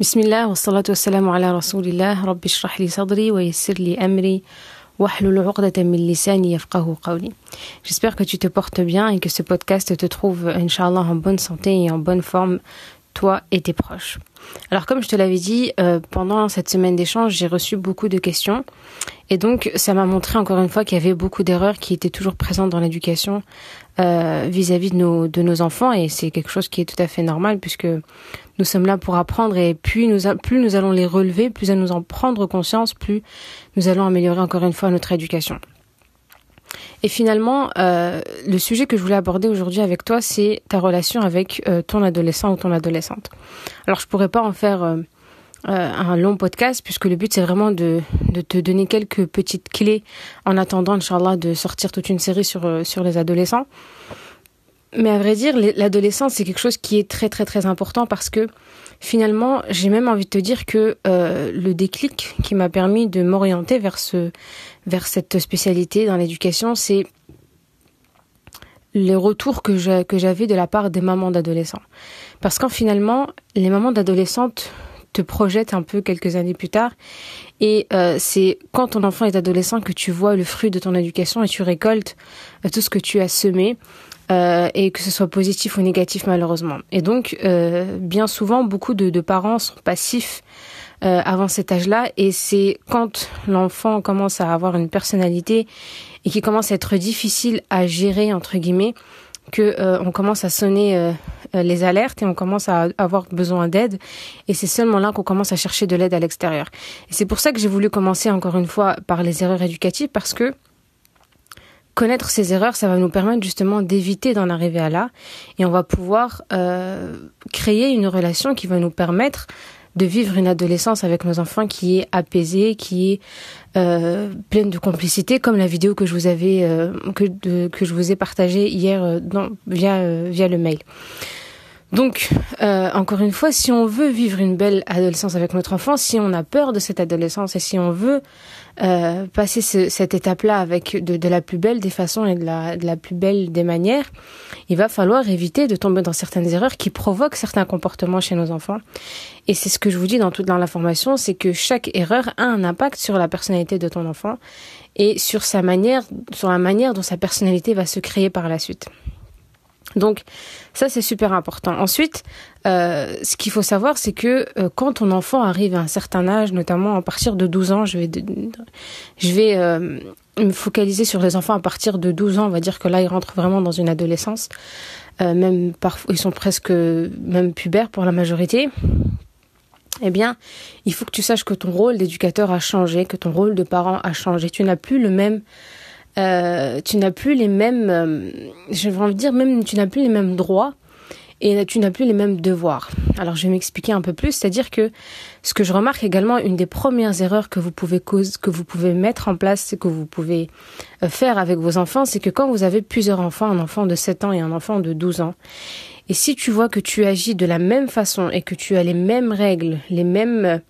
J'espère que tu te portes bien et que ce podcast te trouve, Inch'Allah, en bonne santé et en bonne forme, toi et tes proches. Alors, comme je te l'avais dit, euh, pendant cette semaine d'échange, j'ai reçu beaucoup de questions et donc, ça m'a montré encore une fois qu'il y avait beaucoup d'erreurs qui étaient toujours présentes dans l'éducation euh, vis-à-vis de nos, de nos enfants. Et c'est quelque chose qui est tout à fait normal puisque nous sommes là pour apprendre et plus nous, plus nous allons les relever, plus à nous en prendre conscience, plus nous allons améliorer encore une fois notre éducation. Et finalement, euh, le sujet que je voulais aborder aujourd'hui avec toi, c'est ta relation avec euh, ton adolescent ou ton adolescente. Alors, je pourrais pas en faire euh, un long podcast puisque le but c'est vraiment de, de, te donner quelques petites clés en attendant Inch'Allah de sortir toute une série sur, euh, sur les adolescents. Mais à vrai dire, l'adolescence c'est quelque chose qui est très très très important parce que finalement j'ai même envie de te dire que euh, le déclic qui m'a permis de m'orienter vers, ce, vers cette spécialité dans l'éducation c'est les retours que j'avais de la part des mamans d'adolescents. Parce qu'en finalement, les mamans d'adolescentes te projette un peu quelques années plus tard. Et euh, c'est quand ton enfant est adolescent que tu vois le fruit de ton éducation et tu récoltes euh, tout ce que tu as semé. Euh, et que ce soit positif ou négatif malheureusement. Et donc, bien souvent, beaucoup de, parents sont passifs avant cet âge-là, et c'est quand l'enfant commence à avoir une personnalité et qui commence à être difficile à gérer entre guillemets que euh, on commence à sonner euh, euh, les alertes et on commence à avoir besoin d'aide. Et c'est seulement là qu'on commence à chercher de l'aide à l'extérieur. Et c'est pour ça que j'ai voulu commencer encore une fois par les erreurs éducatives parce que connaître ces erreurs, ça va nous permettre justement d'éviter d'en arriver à là. Et on va pouvoir créer une relation qui va nous permettre de vivre une adolescence avec nos enfants qui est apaisée, qui est euh, pleine de complicité, comme la vidéo que je vous avais, euh, que, que je vous ai partagée hier euh, dans, via, via le mail. Donc, euh, encore une fois, si on veut vivre une belle adolescence avec notre enfant, si on a peur de cette adolescence et si on veut euh, passer cette étape-là avec de, la plus belle des façons et de la, plus belle des manières, il va falloir éviter de tomber dans certaines erreurs qui provoquent certains comportements chez nos enfants. Et c'est ce que je vous dis dans toute dans la c'est que chaque erreur a un impact sur la personnalité de ton enfant et sur sa manière, sur la manière dont sa personnalité va se créer par la suite. Donc ça c'est super important. Ensuite, euh, ce qu'il faut savoir c'est que euh, quand ton enfant arrive à un certain âge, notamment à partir de 12 ans, je vais, je vais euh, me focaliser sur les enfants à partir de 12 ans, on va dire que là ils rentrent vraiment dans une adolescence, même parfois ils sont presque même pubères pour la majorité. Eh bien, il faut que tu saches que ton rôle d'éducateur a changé, que ton rôle de parent a changé. Tu n'as plus le même euh, tu n'as plus les mêmes, euh, j'ai envie dire même, tu n'as plus les mêmes droits et tu n'as plus les mêmes devoirs. Alors je vais m'expliquer un peu plus, c'est-à-dire que ce que je remarque également, une des premières erreurs que vous pouvez cause, que vous pouvez mettre en place, que vous pouvez euh, faire avec vos enfants, c'est que quand vous avez plusieurs enfants, un enfant de 7 ans et un enfant de 12 ans, et si tu vois que tu agis de la même façon et que tu as les mêmes règles, les mêmes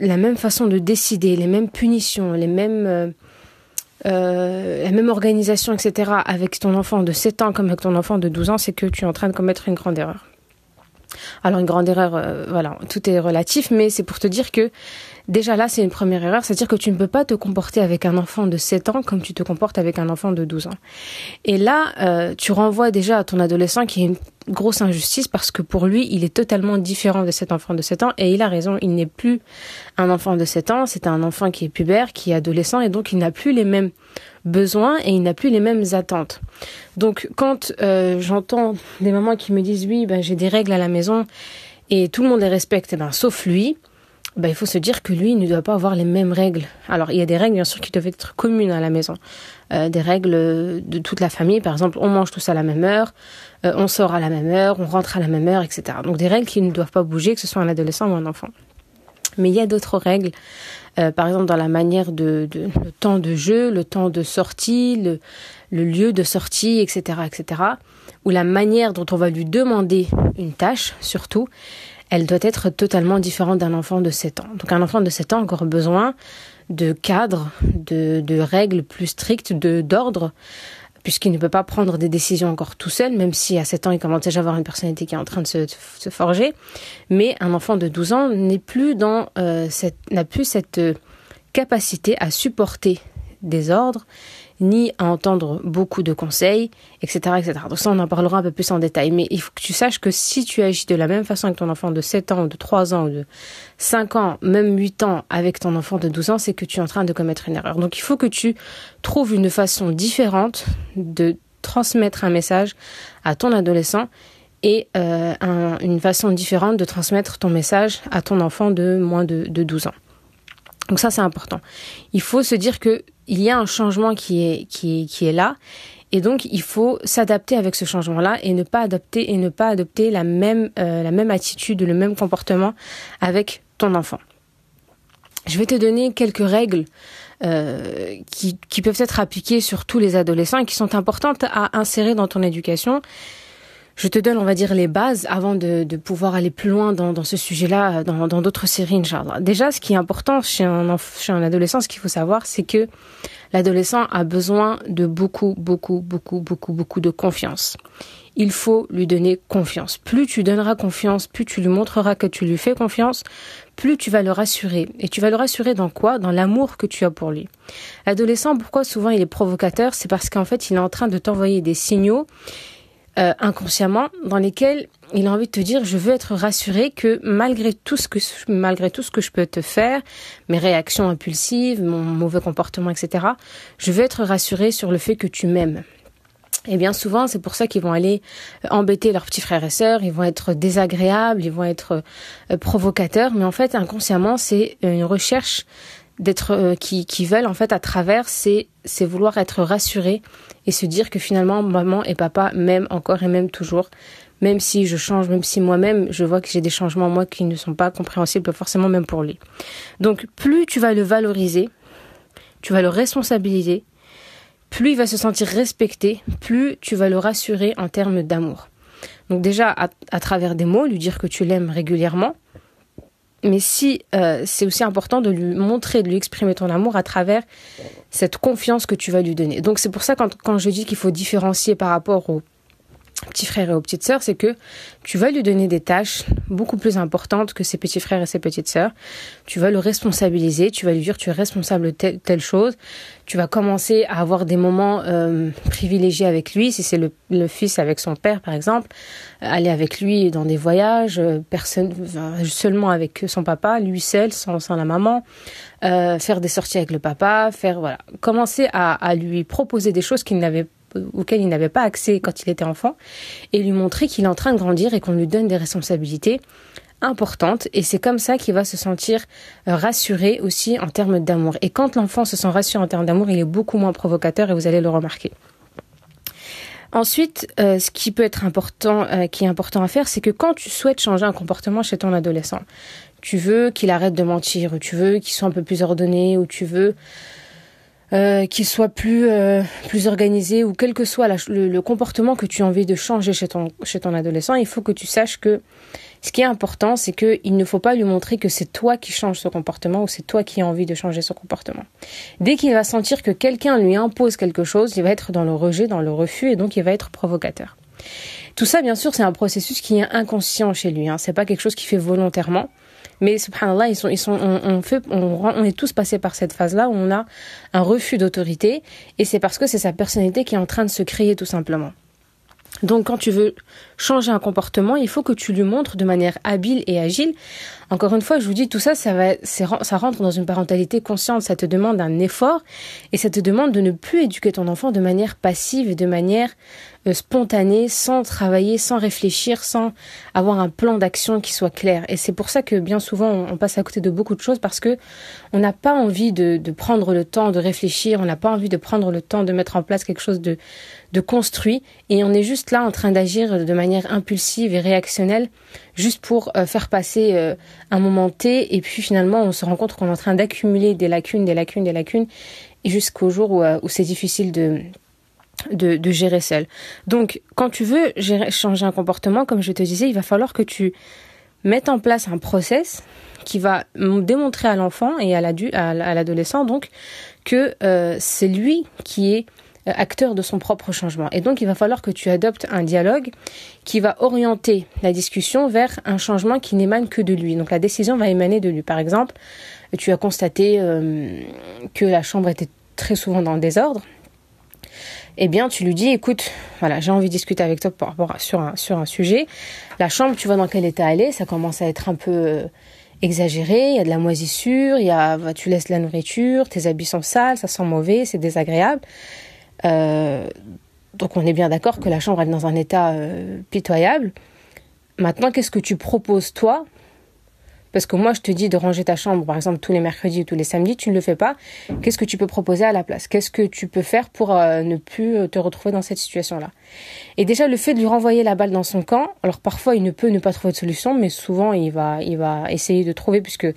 la même façon de décider, les mêmes punitions, les mêmes euh, la même organisation, etc., avec ton enfant de 7 ans comme avec ton enfant de 12 ans, c'est que tu es en train de commettre une grande erreur. Alors une grande erreur, euh, voilà, tout est relatif, mais c'est pour te dire que Déjà là, c'est une première erreur, c'est-à-dire que tu ne peux pas te comporter avec un enfant de 7 ans comme tu te comportes avec un enfant de 12 ans. Et là, euh, tu renvoies déjà à ton adolescent qui est une grosse injustice parce que pour lui, il est totalement différent de cet enfant de 7 ans et il a raison, il n'est plus un enfant de 7 ans, c'est un enfant qui est pubère, qui est adolescent et donc il n'a plus les mêmes besoins et il n'a plus les mêmes attentes. Donc quand euh, j'entends des mamans qui me disent oui, ben, j'ai des règles à la maison et tout le monde les respecte, eh ben, sauf lui, bah, il faut se dire que lui, il ne doit pas avoir les mêmes règles. Alors, il y a des règles, bien sûr, qui doivent être communes à la maison. Euh, des règles euh, de toute la famille, par exemple, on mange tous à la même heure, euh, on sort à la même heure, on rentre à la même heure, etc. Donc, des règles qui ne doivent pas bouger, que ce soit un adolescent ou un enfant. Mais il y a d'autres règles, par exemple, dans la manière de, le temps de jeu, le temps de sortie, le, le lieu de sortie, etc., etc., ou la manière dont on va lui demander une tâche, surtout elle doit être totalement différente d'un enfant de 7 ans. Donc un enfant de 7 ans a encore besoin de cadres, de, règles plus strictes, de d'ordre, puisqu'il ne peut pas prendre des décisions encore tout seul, même si à 7 ans il commence déjà à avoir une personnalité qui est en train de se, forger. Mais un enfant de 12 ans n'est plus dans euh, cette, n'a plus cette euh, capacité à supporter des ordres ni à entendre beaucoup de conseils, etc., etc. Donc ça, on en parlera un peu plus en détail. Mais il faut que tu saches que si tu agis de la même façon avec ton enfant de 7 ans, de 3 ans, de 5 ans, même 8 ans avec ton enfant de 12 ans, c'est que tu es en train de commettre une erreur. Donc il faut que tu trouves une façon différente de transmettre un message à ton adolescent et euh, une façon différente de transmettre ton message à ton enfant de moins de, de 12 ans. Donc ça, c'est important. Il faut se dire que il y a un changement qui est, qui est, qui est là. Et donc, il faut s'adapter avec ce changement-là et ne pas adopter et ne pas adopter la même euh, la même attitude, le même comportement avec ton enfant. Je vais te donner quelques règles euh, qui, qui peuvent être appliquées sur tous les adolescents et qui sont importantes à insérer dans ton éducation je te donne, on va dire, les bases avant de, de pouvoir aller plus loin dans, ce sujet-là, dans d'autres séries, Inch'Allah. Déjà, ce qui est important chez un, chez un adolescent, ce qu'il faut savoir, c'est que l'adolescent a besoin de beaucoup, beaucoup, beaucoup, beaucoup, beaucoup de confiance. Il faut lui donner confiance. Plus tu donneras confiance, plus tu lui montreras que tu lui fais confiance, plus tu vas le rassurer. Et tu vas le rassurer dans quoi Dans l'amour que tu as pour lui. L'adolescent, pourquoi souvent il est provocateur C'est parce qu'en fait, il est en train de t'envoyer des signaux euh, inconsciemment dans lesquels il a envie de te dire je veux être rassuré que malgré tout ce que malgré tout ce que je peux te faire, mes réactions impulsives, mon mauvais comportement, etc. Je veux être rassuré sur le fait que tu m'aimes. Et bien souvent, c'est pour ça qu'ils vont aller euh, embêter leurs petits frères et sœurs, ils vont être désagréables, ils vont être euh, provocateurs, mais en fait, inconsciemment, c'est une recherche d'être euh, qui, qui, veulent en fait à travers c'est c'est vouloir être rassuré et se dire que finalement maman et papa m'aiment encore et m'aiment toujours même si je change même si moi-même je vois que j'ai des changements moi qui ne sont pas compréhensibles forcément même pour lui donc plus tu vas le valoriser tu vas le responsabiliser plus il va se sentir respecté plus tu vas le rassurer en termes d'amour donc déjà à travers des mots lui dire que tu l'aimes régulièrement mais si euh, c'est aussi important de lui montrer, de lui exprimer ton amour à travers cette confiance que tu vas lui donner. Donc c'est pour ça quand, quand je dis qu'il faut différencier par rapport au petit frère et aux petites sœurs, c'est que tu vas lui donner des tâches beaucoup plus importantes que ses petits frères et ses petites sœurs. Tu vas le responsabiliser, tu vas lui dire tu es responsable de telle, chose. Tu vas commencer à avoir des moments euh, privilégiés avec lui, si c'est le, fils avec son père par exemple, euh, aller avec lui dans des voyages, euh, seulement avec son papa, lui seul, sans, la maman, faire des sorties avec le papa, faire voilà, commencer à, à lui proposer des choses qu'il n'avait auquel il n'avait pas accès quand il était enfant, et lui montrer qu'il est en train de grandir et qu'on lui donne des responsabilités importantes. et c'est comme ça qu'il va se sentir euh, rassuré aussi en termes d'amour. Et quand l'enfant se sent rassuré en termes d'amour, il est beaucoup moins provocateur et vous allez le remarquer. Ensuite, euh, ce qui peut être important, euh, qui est important à faire, c'est que quand tu souhaites changer un comportement chez ton adolescent, tu veux qu'il arrête de mentir, ou tu veux qu'il soit un peu plus ordonné, ou tu veux euh, qu'il soit plus euh, plus organisé ou quel que soit le, comportement que tu as envie de changer chez ton chez ton adolescent, il faut que tu saches que ce qui est important, c'est que il ne faut pas lui montrer que c'est toi qui changes ce comportement ou c'est toi qui as envie de changer ce comportement. Dès qu'il va sentir que quelqu'un lui impose quelque chose, il va être dans le rejet, dans le refus et donc il va être provocateur. Tout ça, bien sûr, c'est un processus qui est inconscient chez lui. Hein. C'est pas quelque chose qu'il fait volontairement. Mais subhanallah, ils sont, ils sont, on, on, on, est tous passés par cette phase-là où on a un refus d'autorité et c'est parce que c'est sa personnalité qui est en train de se créer tout simplement. Donc quand tu veux changer un comportement, il faut que tu lui montres de manière habile et agile encore une fois, je vous dis, tout ça, ça, va, ça rentre dans une parentalité consciente. Ça te demande un effort et ça te demande de ne plus éduquer ton enfant de manière passive et de manière euh, spontanée, sans travailler, sans réfléchir, sans avoir un plan d'action qui soit clair. Et c'est pour ça que bien souvent, on, passe à côté de beaucoup de choses parce que on n'a pas envie de, de prendre le temps de réfléchir, on n'a pas envie de prendre le temps de mettre en place quelque chose de, de construit et on est juste là en train d'agir de manière impulsive et réactionnelle juste pour euh, faire passer euh, un moment T. Et puis finalement, on se rend compte qu'on est en train d'accumuler des lacunes, des lacunes, des lacunes, et jusqu'au jour où, euh, c'est difficile de, de, gérer seul. Donc, quand tu veux changer un comportement, comme je te disais, il va falloir que tu mettes en place un process qui va démontrer à l'enfant et à l'adolescent donc que c'est lui qui est euh, acteur de son propre changement. Et donc, il va falloir que tu adoptes un dialogue qui va orienter la discussion vers un changement qui n'émane que de lui. Donc, la décision va émaner de lui. Par exemple, tu as constaté euh, que la chambre était très souvent dans le désordre. Eh bien, tu lui dis, écoute, voilà, j'ai envie de discuter avec toi sur un, sur un sujet. La chambre, tu vois dans quel état elle est, ça commence à être un peu euh, exagéré, il y a de la moisissure, il y a, tu laisses la nourriture, tes habits sont sales, ça sent mauvais, c'est désagréable. Euh, donc on est bien d'accord que la chambre est dans un état euh, pitoyable. Maintenant, qu'est-ce que tu proposes toi parce que moi, je te dis de ranger ta chambre, par exemple, tous les mercredis ou tous les samedis, tu ne le fais pas. Qu'est-ce que tu peux proposer à la place Qu'est-ce que tu peux faire pour euh, ne plus te retrouver dans cette situation-là Et déjà, le fait de lui renvoyer la balle dans son camp, alors parfois, il ne peut ne pas trouver de solution, mais souvent, il va, il va essayer de trouver, puisque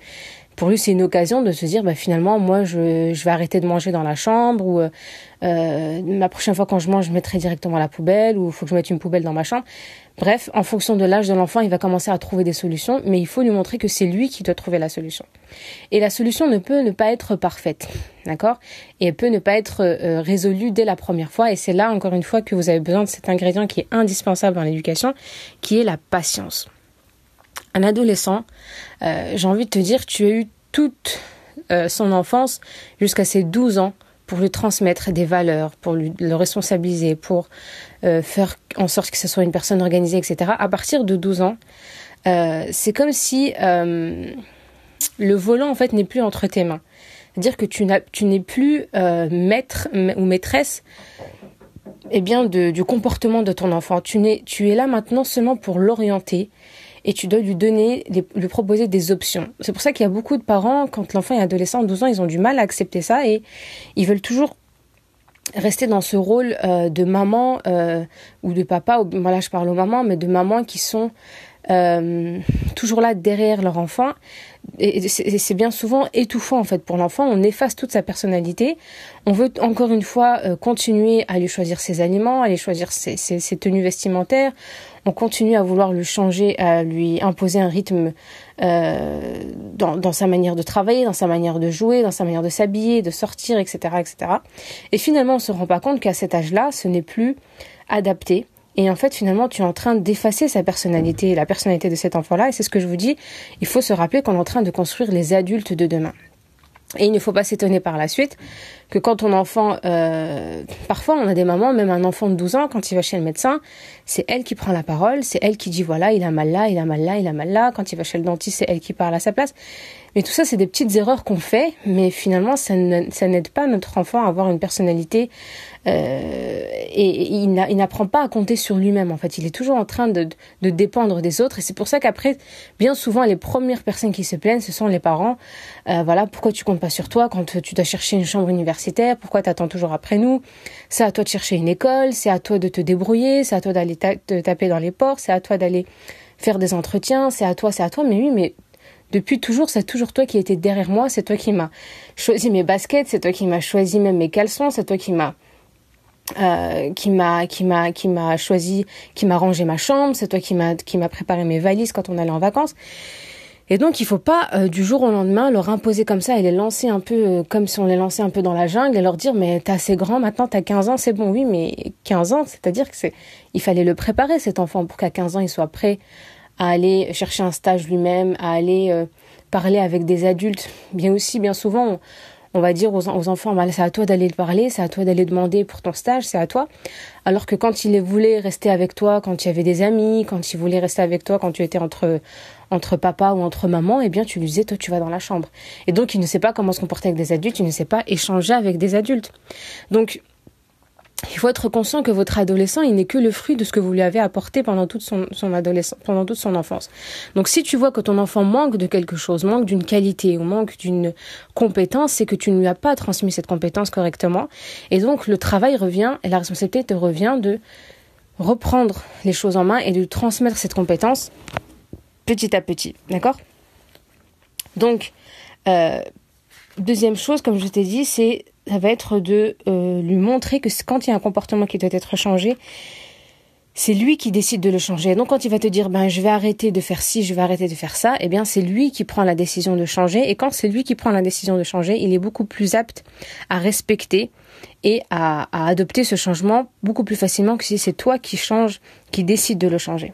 pour lui, c'est une occasion de se dire, bah, finalement, moi, je, vais arrêter de manger dans la chambre ou euh, ma prochaine fois quand je mange, je mettrai directement la poubelle ou il faut que je mette une poubelle dans ma chambre. Bref, en fonction de l'âge de l'enfant, il va commencer à trouver des solutions, mais il faut lui montrer que c'est lui qui doit trouver la solution. Et la solution ne peut ne pas être parfaite, d'accord Et elle peut ne pas être euh, résolue dès la première fois. Et c'est là, encore une fois, que vous avez besoin de cet ingrédient qui est indispensable dans l'éducation, qui est la patience un adolescent, euh, j'ai envie de te dire, tu as eu toute euh, son enfance jusqu'à ses 12 ans pour lui transmettre des valeurs, pour lui, le responsabiliser, pour euh, faire en sorte que ce soit une personne organisée, etc. À partir de 12 ans, c'est comme si le volant, en fait, n'est plus entre tes mains. C'est-à-dire que tu, n'es plus maître ou maîtresse eh bien, du comportement de ton enfant. tu es là maintenant seulement pour l'orienter et tu dois lui donner, lui proposer des options. C'est pour ça qu'il y a beaucoup de parents, quand l'enfant est adolescent, 12 ans, ils ont du mal à accepter ça et ils veulent toujours rester dans ce rôle euh, de maman euh, ou de papa, ou, voilà, je parle aux mamans, mais de mamans qui sont euh, toujours là derrière leur enfant. Et c'est bien souvent étouffant en fait pour l'enfant. On efface toute sa personnalité. On veut encore une fois euh, continuer à lui choisir ses aliments, à lui choisir ses, tenues vestimentaires. On continue à vouloir lui changer, à lui imposer un rythme euh, dans, dans, sa manière de travailler, dans sa manière de jouer, dans sa manière de s'habiller, de sortir, etc., etc. Et finalement, on se rend pas compte qu'à cet âge-là, ce n'est plus adapté et en fait, finalement, tu es en train d'effacer sa personnalité, la personnalité de cet enfant-là. Et c'est ce que je vous dis, il faut se rappeler qu'on est en train de construire les adultes de demain. Et il ne faut pas s'étonner par la suite que quand ton enfant, euh, parfois on a des mamans, même un enfant de 12 ans, quand il va chez le médecin, c'est elle qui prend la parole, c'est elle qui dit voilà, il a mal là, il a mal là, il a mal là. Quand il va chez le dentiste, c'est elle qui parle à sa place. Mais tout ça, c'est des petites erreurs qu'on fait, mais finalement, ça n'aide pas notre enfant à avoir une personnalité euh, et il n'apprend pas à compter sur lui-même. En fait, il est toujours en train de, dépendre des autres et c'est pour ça qu'après, bien souvent, les premières personnes qui se plaignent, ce sont les parents. Euh, voilà, pourquoi tu comptes pas sur toi quand tu dois chercher une chambre universitaire pourquoi t'attends toujours après nous C'est à toi de chercher une école, c'est à toi de te débrouiller, c'est à toi d'aller te taper dans les ports, c'est à toi d'aller faire des entretiens, c'est à toi, c'est à toi. Mais oui, mais depuis toujours, c'est toujours toi qui étais derrière moi, c'est toi qui m'as choisi mes baskets, c'est toi qui m'as choisi même mes caleçons, c'est toi qui m'as euh, qui m'a qui m'a qui m'a choisi qui m'a rangé ma chambre c'est toi qui m'a qui m'a préparé mes valises quand on allait en vacances et donc, il ne faut pas euh, du jour au lendemain leur imposer comme ça et les lancer un peu euh, comme si on les lançait un peu dans la jungle et leur dire mais es assez grand maintenant, t'as 15 ans, c'est bon. Oui, mais 15 ans, c'est-à-dire que c'est il fallait le préparer cet enfant pour qu'à 15 ans il soit prêt à aller chercher un stage lui-même, à aller euh, parler avec des adultes. Bien aussi, bien souvent. On, va dire aux, enfants, bah, c'est à toi d'aller le parler, c'est à toi d'aller demander pour ton stage, c'est à toi. Alors que quand il voulait rester avec toi, quand il y avait des amis, quand il voulait rester avec toi, quand tu étais entre, entre papa ou entre maman, eh bien tu lui disais toi tu vas dans la chambre. Et donc il ne sait pas comment se comporter avec des adultes, il ne sait pas échanger avec des adultes. Donc il faut être conscient que votre adolescent, il n'est que le fruit de ce que vous lui avez apporté pendant toute son, pendant toute son enfance. Donc, si tu vois que ton enfant manque de quelque chose, manque d'une qualité ou manque d'une compétence, c'est que tu ne lui as pas transmis cette compétence correctement. Et donc, le travail revient, et la responsabilité te revient de reprendre les choses en main et de transmettre cette compétence petit à petit, d'accord Donc, euh, deuxième chose, comme je t'ai dit, c'est ça va être de euh, lui montrer que quand il y a un comportement qui doit être changé, c'est lui qui décide de le changer. Donc quand il va te dire ben je vais arrêter de faire ci, je vais arrêter de faire ça, eh bien c'est lui qui prend la décision de changer et quand c'est lui qui prend la décision de changer, il est beaucoup plus apte à respecter et à, adopter ce changement beaucoup plus facilement que si c'est toi qui change, qui décide de le changer.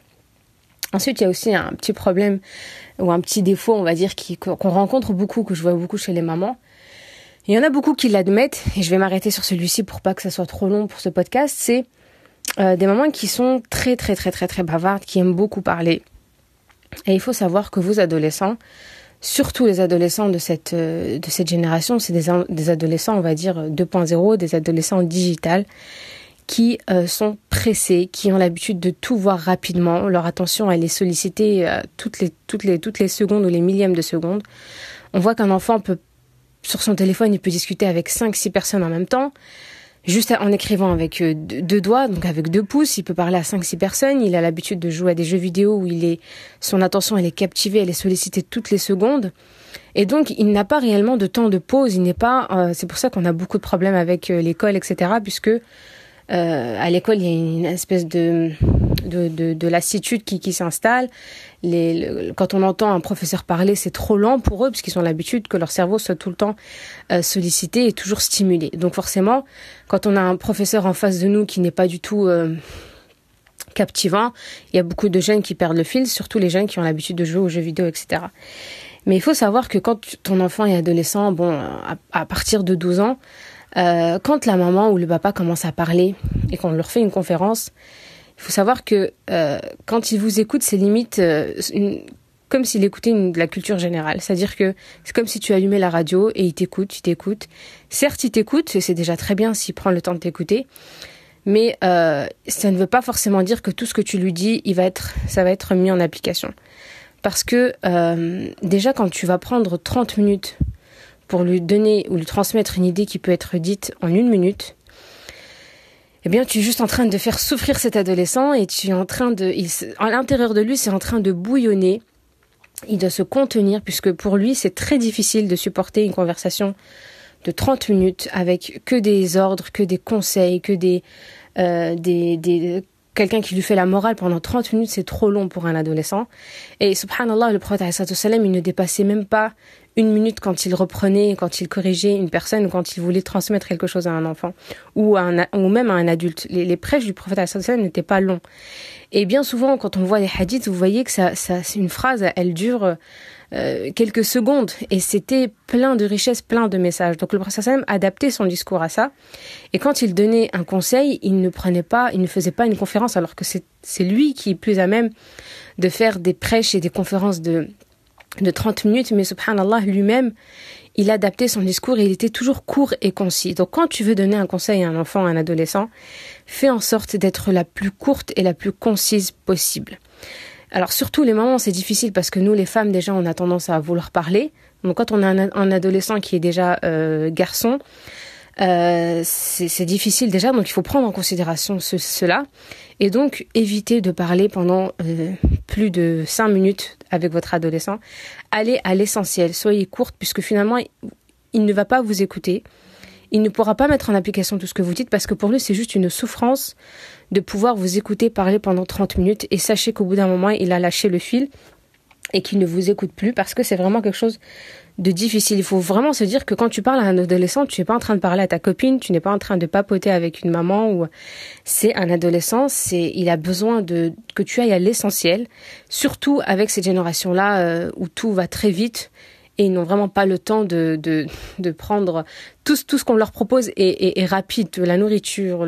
Ensuite, il y a aussi un petit problème ou un petit défaut, on va dire, qu'on rencontre beaucoup, que je vois beaucoup chez les mamans. Il y en a beaucoup qui l'admettent, et je vais m'arrêter sur celui-ci pour pas que ça soit trop long pour ce podcast, c'est euh, des mamans qui sont très très très très très bavardes, qui aiment beaucoup parler. Et il faut savoir que vos adolescents, surtout les adolescents de cette, euh, de cette génération, c'est des, des adolescents, on va dire, 2.0, des adolescents digitales qui euh, sont pressés, qui ont l'habitude de tout voir rapidement. Leur attention, elle est sollicitée euh, toutes, les, toutes, les, toutes les secondes ou les millièmes de secondes. On voit qu'un enfant peut, sur son téléphone, il peut discuter avec 5-6 personnes en même temps. Juste en écrivant avec euh, deux doigts, donc avec deux pouces, il peut parler à 5-6 personnes. Il a l'habitude de jouer à des jeux vidéo où il est, son attention, elle est captivée, elle est sollicitée toutes les secondes. Et donc, il n'a pas réellement de temps de pause. Il n'est pas. c'est pour ça qu'on a beaucoup de problèmes avec l'école, etc. Puisque euh, à l'école, il y a une espèce de de, de, de lassitude qui, qui s'installe. Les, quand on entend un professeur parler, c'est trop lent pour eux parce qu'ils ont l'habitude que leur cerveau soit tout le temps euh, sollicité et toujours stimulé. Donc forcément, quand on a un professeur en face de nous qui n'est pas du tout euh, captivant, il y a beaucoup de jeunes qui perdent le fil, surtout les jeunes qui ont l'habitude de jouer aux jeux vidéo, etc. Mais il faut savoir que quand ton enfant est adolescent, bon, à partir de 12 ans, euh, quand la maman ou le papa commence à parler et qu'on leur fait une conférence, il faut savoir que euh, quand ils vous écoutent, c'est limite euh, comme s'il écoutait de la culture générale. C'est-à-dire que c'est comme si tu allumais la radio et il t'écoute, il t'écoute. Certes, il t'écoute, et c'est déjà très bien s'il prend le temps de t'écouter, mais euh, ça ne veut pas forcément dire que tout ce que tu lui dis, il va être, ça va être mis en application. Parce que euh, déjà, quand tu vas prendre 30 minutes pour lui donner ou lui transmettre une idée qui peut être dite en une minute, eh bien, tu es juste en train de faire souffrir cet adolescent et tu es en train de, à l'intérieur de lui, c'est en train de bouillonner. Il doit se contenir puisque pour lui, c'est très difficile de supporter une conversation de 30 minutes avec que des ordres, que des conseils, que des, euh, des quelqu'un qui lui fait la morale pendant 30 minutes, c'est trop long pour un adolescent. Et subhanallah, le prophète il ne dépassait même pas une minute quand il reprenait, quand il corrigeait une personne ou quand il voulait transmettre quelque chose à un enfant ou, à un, ou même à un adulte. Les, prêches du prophète il n'étaient pas longs. Et bien souvent, quand on voit les hadiths, vous voyez que ça, ça c'est une phrase, elle dure euh, quelques secondes. Et c'était plein de richesses, plein de messages. Donc le prophète sallam adaptait son discours à ça. Et quand il donnait un conseil, il ne prenait pas, il ne faisait pas une conférence, alors que c'est lui qui est plus à même de faire des prêches et des conférences de, de 30 minutes. Mais subhanallah, lui-même, il adaptait son discours et il était toujours court et concis. Donc quand tu veux donner un conseil à un enfant, à un adolescent, fais en sorte d'être la plus courte et la plus concise possible. Alors surtout les mamans, c'est difficile parce que nous, les femmes, déjà, on a tendance à vouloir parler. Donc quand on a un, adolescent qui est déjà euh, garçon, euh, c'est difficile déjà, donc il faut prendre en considération cela et donc éviter de parler pendant euh, plus de cinq minutes avec votre adolescent. Allez à l'essentiel, soyez courte puisque finalement il ne va pas vous écouter, il ne pourra pas mettre en application tout ce que vous dites parce que pour lui c'est juste une souffrance de pouvoir vous écouter parler pendant 30 minutes et sachez qu'au bout d'un moment, il a lâché le fil et qu'il ne vous écoute plus parce que c'est vraiment quelque chose de difficile. Il faut vraiment se dire que quand tu parles à un adolescent, tu n'es pas en train de parler à ta copine, tu n'es pas en train de papoter avec une maman ou c'est un adolescent, c'est il a besoin de que tu ailles à l'essentiel, surtout avec cette génération là euh, où tout va très vite et ils n'ont vraiment pas le temps de, de, de prendre tout, tout ce qu'on leur propose et est, rapide, la nourriture,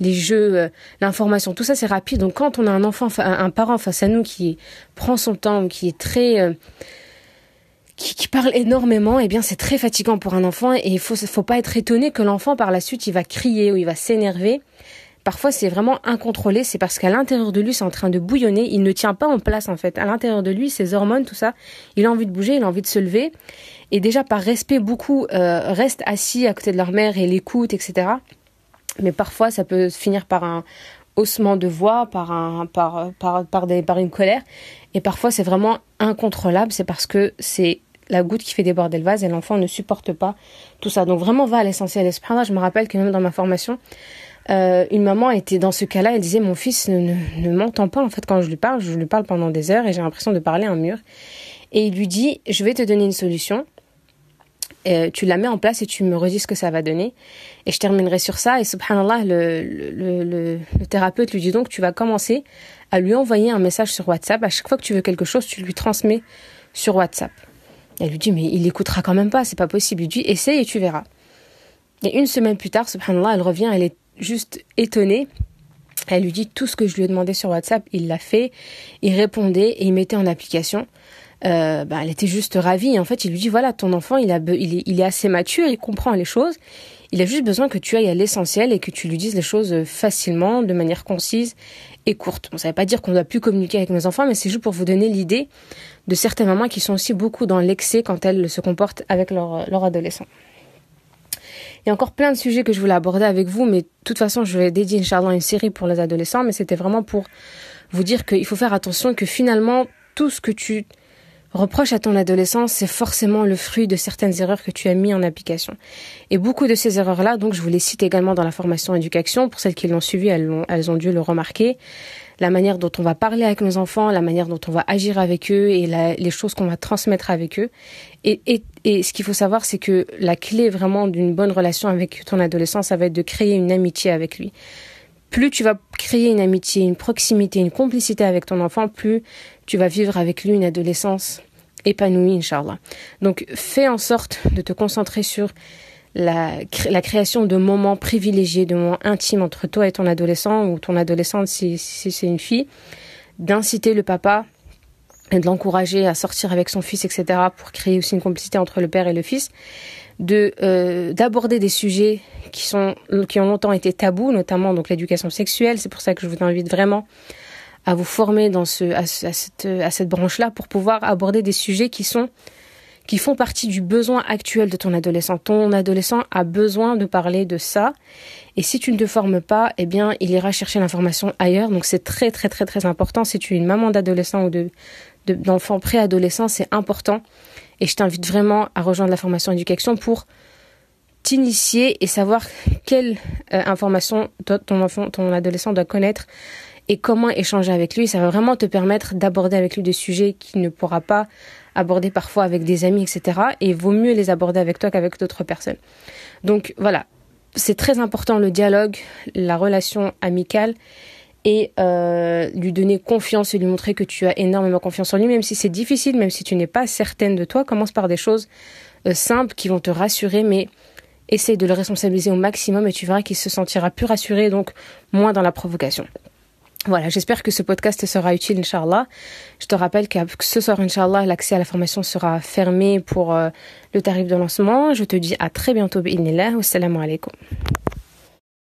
les jeux, euh, l'information, tout ça c'est rapide. Donc quand on a un enfant, un parent face à nous qui prend son temps, qui est très euh, qui, qui, parle énormément, eh bien c'est très fatigant pour un enfant et il faut faut pas être étonné que l'enfant par la suite il va crier ou il va s'énerver Parfois, c'est vraiment incontrôlé. C'est parce qu'à l'intérieur de lui, c'est en train de bouillonner. Il ne tient pas en place, en fait. À l'intérieur de lui, ses hormones, tout ça, il a envie de bouger, il a envie de se lever. Et déjà, par respect, beaucoup euh, restent assis à côté de leur mère et l'écoutent, etc. Mais parfois, ça peut finir par un haussement de voix, par, un, par, des, par une colère. Et parfois, c'est vraiment incontrôlable. C'est parce que c'est la goutte qui fait déborder le vase et l'enfant ne supporte pas tout ça. Donc vraiment, va à l'essentiel. Et je me rappelle que même dans ma formation, euh, une maman était dans ce cas-là, elle disait mon fils ne, m'entend pas en fait quand je lui parle, je lui parle pendant des heures et j'ai l'impression de parler à un mur. Et il lui dit je vais te donner une solution. Euh, tu la mets en place et tu me redis ce que ça va donner. Et je terminerai sur ça. Et subhanallah, le, le, le, thérapeute lui dit donc tu vas commencer à lui envoyer un message sur WhatsApp. À chaque fois que tu veux quelque chose, tu lui transmets sur WhatsApp. Elle lui dit mais il écoutera quand même pas, c'est pas possible. Il lui dit essaye et tu verras. Et une semaine plus tard, subhanallah, elle revient, elle est juste étonnée. Elle lui dit tout ce que je lui ai demandé sur WhatsApp, il l'a fait, il répondait et il mettait en application. Euh, bah, elle était juste ravie. En fait, il lui dit voilà, ton enfant, il, a il, est, assez mature, il comprend les choses. Il a juste besoin que tu ailles à l'essentiel et que tu lui dises les choses facilement, de manière concise et courte. on ça ne veut pas dire qu'on ne doit plus communiquer avec nos enfants, mais c'est juste pour vous donner l'idée de certaines mamans qui sont aussi beaucoup dans l'excès quand elles se comportent avec leur adolescent. Il y a encore plein de sujets que je voulais aborder avec vous, mais de toute façon, je vais dédier, Inch'Allah, une série pour les adolescents, mais c'était vraiment pour vous dire qu'il faut faire attention que finalement, tout ce que tu reproches à ton adolescence, c'est forcément le fruit de certaines erreurs que tu as mis en application. Et beaucoup de ces erreurs-là, donc, je vous les cite également dans la formation éducation. Pour celles qui l'ont suivi, elles ont, dû le remarquer la manière dont on va parler avec nos enfants, la manière dont on va agir avec eux et les choses qu'on va transmettre avec eux. Et, et et ce qu'il faut savoir, c'est que la clé vraiment d'une bonne relation avec ton adolescent, ça va être de créer une amitié avec lui. Plus tu vas créer une amitié, une proximité, une complicité avec ton enfant, plus tu vas vivre avec lui une adolescence épanouie, Inch'Allah. Donc fais en sorte de te concentrer sur la, création de moments privilégiés, de moments intimes entre toi et ton adolescent ou ton adolescente si c'est une fille, d'inciter le papa et de l'encourager à sortir avec son fils, etc., pour créer aussi une complicité entre le père et le fils, de euh, d'aborder des sujets qui sont qui ont longtemps été tabous, notamment donc l'éducation sexuelle. C'est pour ça que je vous invite vraiment à vous former dans ce à, à cette à cette branche-là pour pouvoir aborder des sujets qui sont qui font partie du besoin actuel de ton adolescent. Ton adolescent a besoin de parler de ça. Et si tu ne te formes pas, eh bien, il ira chercher l'information ailleurs. Donc c'est très très très très important si tu es une maman d'adolescent ou de d'enfants préadolescents, c'est important. Et je t'invite vraiment à rejoindre la formation éducation pour t'initier et savoir quelle informations euh, information ton enfant, ton adolescent doit connaître et comment échanger avec lui. Ça va vraiment te permettre d'aborder avec lui des sujets qu'il ne pourra pas aborder parfois avec des amis, etc. Et il vaut mieux les aborder avec toi qu'avec d'autres personnes. Donc voilà, c'est très important le dialogue, la relation amicale et euh, lui donner confiance et lui montrer que tu as énormément confiance en lui, même si c'est difficile, même si tu n'es pas certaine de toi, commence par des choses euh, simples qui vont te rassurer, mais essaye de le responsabiliser au maximum et tu verras qu'il se sentira plus rassuré, donc moins dans la provocation. Voilà, j'espère que ce podcast sera utile, Inch'Allah. Je te rappelle que ce soir, Inch'Allah, l'accès à la formation sera fermé pour euh, le tarif de lancement. Je te dis à très bientôt, Inillah. Wassalamu alaikum.